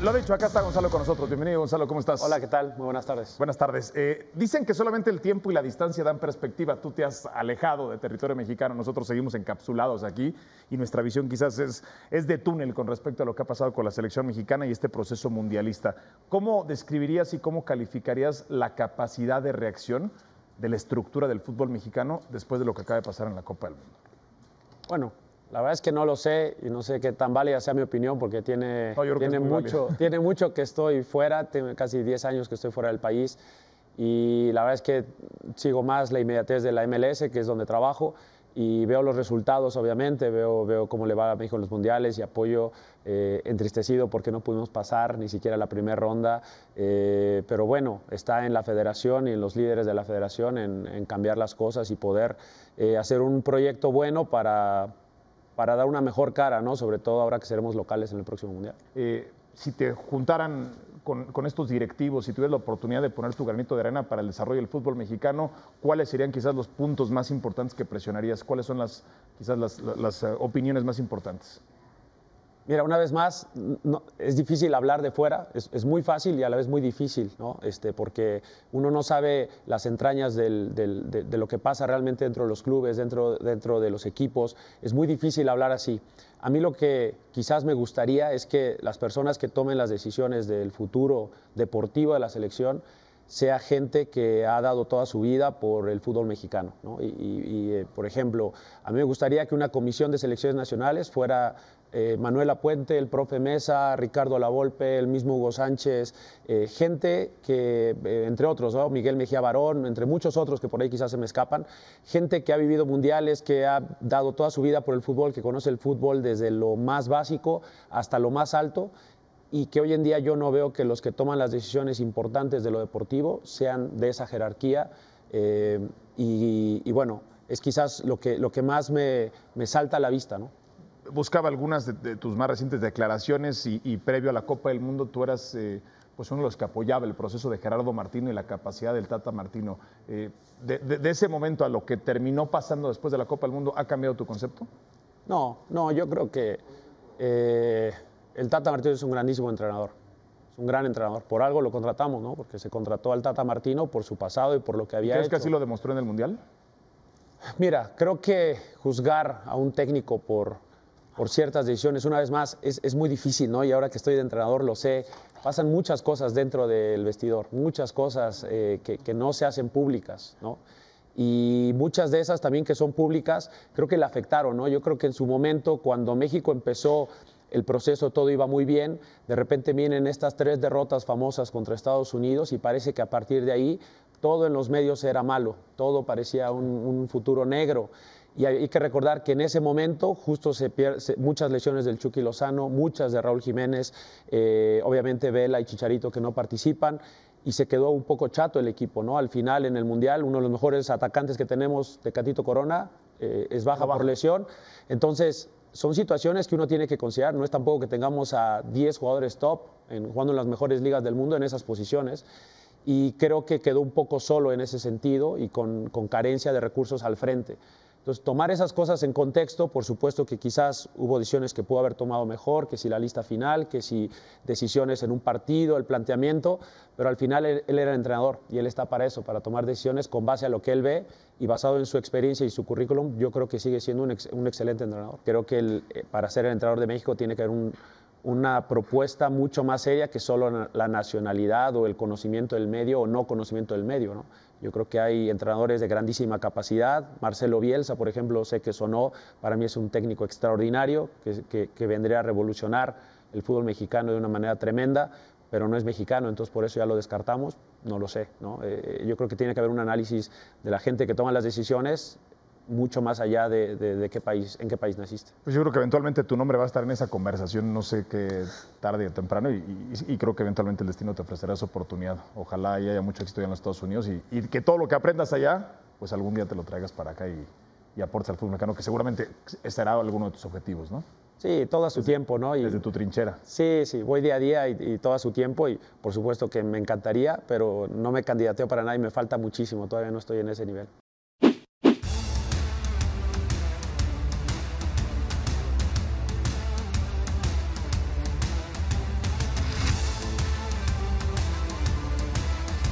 Lo dicho, acá está Gonzalo con nosotros. Bienvenido, Gonzalo, ¿cómo estás? Hola, ¿qué tal? Muy buenas tardes. Buenas tardes. Eh, dicen que solamente el tiempo y la distancia dan perspectiva. Tú te has alejado de territorio mexicano, nosotros seguimos encapsulados aquí y nuestra visión quizás es, es de túnel con respecto a lo que ha pasado con la selección mexicana y este proceso mundialista. ¿Cómo describirías y cómo calificarías la capacidad de reacción de la estructura del fútbol mexicano después de lo que acaba de pasar en la Copa del Mundo? Bueno, la verdad es que no lo sé y no sé qué tan válida sea mi opinión porque tiene, tiene, mucho, tiene mucho que estoy fuera, tengo casi 10 años que estoy fuera del país y la verdad es que sigo más la inmediatez de la MLS, que es donde trabajo, y veo los resultados, obviamente, veo, veo cómo le va a México en los mundiales y apoyo eh, entristecido porque no pudimos pasar ni siquiera la primera ronda, eh, pero bueno, está en la federación y en los líderes de la federación en, cambiar las cosas y poder eh, hacer un proyecto bueno para para dar una mejor cara, ¿no? Sobre todo ahora que seremos locales en el próximo Mundial. Eh, si te juntaran con, estos directivos, si tuvieras la oportunidad de poner tu granito de arena para el desarrollo del fútbol mexicano, ¿cuáles serían quizás los puntos más importantes que presionarías? ¿Cuáles son las, quizás las eh, opiniones más importantes? Mira, una vez más, no, es difícil hablar de fuera, es, muy fácil y a la vez muy difícil, ¿no? este, porque uno no sabe las entrañas de, lo que pasa realmente dentro de los clubes, dentro, dentro de los equipos, es muy difícil hablar así. A mí lo que quizás me gustaría es que las personas que tomen las decisiones del futuro deportivo de la selección sea gente que ha dado toda su vida por el fútbol mexicano. Y, eh, por ejemplo, a mí me gustaría que una comisión de selecciones nacionales fuera eh, Manuel Apuente, el profe Mesa, Ricardo Lavolpe, el mismo Hugo Sánchez, eh, gente que, eh, entre otros, Miguel Mejía Barón, entre muchos otros que por ahí quizás se me escapan, gente que ha vivido mundiales, que ha dado toda su vida por el fútbol, que conoce el fútbol desde lo más básico hasta lo más alto y que hoy en día yo no veo que los que toman las decisiones importantes de lo deportivo sean de esa jerarquía. Y, bueno, es quizás lo que, lo que más me, me salta a la vista, ¿no? buscaba algunas de, tus más recientes declaraciones y, previo a la Copa del Mundo tú eras eh, pues uno de los que apoyaba el proceso de Gerardo Martino y la capacidad del Tata Martino. Eh, de, ese momento a lo que terminó pasando después de la Copa del Mundo, ¿ha cambiado tu concepto? No, no, yo creo que eh, el Tata Martino es un grandísimo entrenador, es un gran entrenador. Por algo lo contratamos, ¿no? Porque se contrató al Tata Martino por su pasado y por lo que había hecho. ¿Crees que así lo demostró en el Mundial? Mira, creo que juzgar a un técnico por por ciertas decisiones. Una vez más, es, muy difícil, ¿no? Y ahora que estoy de entrenador lo sé, pasan muchas cosas dentro del vestidor, muchas cosas eh, que, no se hacen públicas, ¿no? Y muchas de esas también que son públicas, creo que le afectaron, ¿no? Yo creo que en su momento, cuando México empezó el proceso, todo iba muy bien, de repente vienen estas tres derrotas famosas contra Estados Unidos y parece que a partir de ahí todo en los medios era malo, todo parecía un futuro negro. Y hay que recordar que en ese momento justo se pierden muchas lesiones del Chucky Lozano, muchas de Raúl Jiménez, eh, obviamente Vela y Chicharito que no participan y se quedó un poco chato el equipo, ¿no? Al final en el Mundial, uno de los mejores atacantes que tenemos, de Catito Corona, eh, es baja por lesión. Entonces, son situaciones que uno tiene que considerar. No es tampoco que tengamos a 10 jugadores top jugando en las mejores ligas del mundo en esas posiciones y creo que quedó un poco solo en ese sentido y con, con carencia de recursos al frente. Entonces, tomar esas cosas en contexto, por supuesto que quizás hubo decisiones que pudo haber tomado mejor, que si la lista final, que si decisiones en un partido, el planteamiento, pero al final él, era el entrenador y él está para eso, para tomar decisiones con base a lo que él ve y basado en su experiencia y su currículum, yo creo que sigue siendo un, un excelente entrenador. Creo que eh, para ser el entrenador de México tiene que haber un una propuesta mucho más seria que solo la nacionalidad o el conocimiento del medio o no conocimiento del medio. Yo creo que hay entrenadores de grandísima capacidad. Marcelo Bielsa, por ejemplo, sé que sonó, para mí es un técnico extraordinario que, vendría a revolucionar el fútbol mexicano de una manera tremenda, pero no es mexicano, entonces por eso ya lo descartamos, no lo sé. Eh, yo creo que tiene que haber un análisis de la gente que toma las decisiones mucho más allá de, qué país, en qué país naciste. Pues yo creo que eventualmente tu nombre va a estar en esa conversación, no sé qué tarde o temprano, y, creo que eventualmente el destino te ofrecerá esa oportunidad. Ojalá haya mucho éxito en los Estados Unidos y, que todo lo que aprendas allá, pues algún día te lo traigas para acá y, aportes al fútbol mexicano, que seguramente estará alguno de tus objetivos, ¿no? Sí, todo a su tiempo, ¿no? Y, desde tu trinchera. Sí, sí, voy día a día y, y, todo a su tiempo y por supuesto que me encantaría, pero no me candidateo para nada y me falta muchísimo, todavía no estoy en ese nivel.